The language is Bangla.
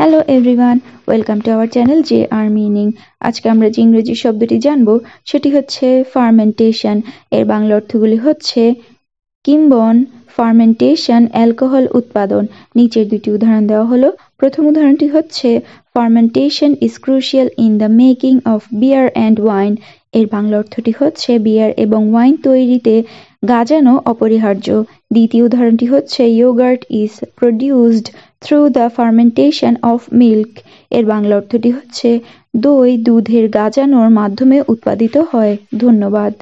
hello everyone welcome to our channel J R meaning আজকে আমরা যে ইংরেজি শব্দটি জানব সেটি হচ্ছে ফার্মেন্টেশন এর বাংলা অর্থগুলি হচ্ছে কিম্বন ফার্মেন্টেশন অ্যালকোহল উৎপাদন নিচের দুটি উদাহরণ দেওয়া হলো প্রথম উদাহরণটি হচ্ছে fermentation is crucial in the making of beer and wine এর বাংলা অর্থটি হচ্ছে বিয়ার এবং ওয়াইন তৈরিতে গাজানো অপরিহার্য দ্বিতীয় উদাহরণটি হচ্ছে yogurt is produced through the fermentation of milk এর বাংলা অর্থটি হচ্ছে দই দুধের গাজানোর মাধ্যমে উৎপাদিত হয় ধন্যবাদ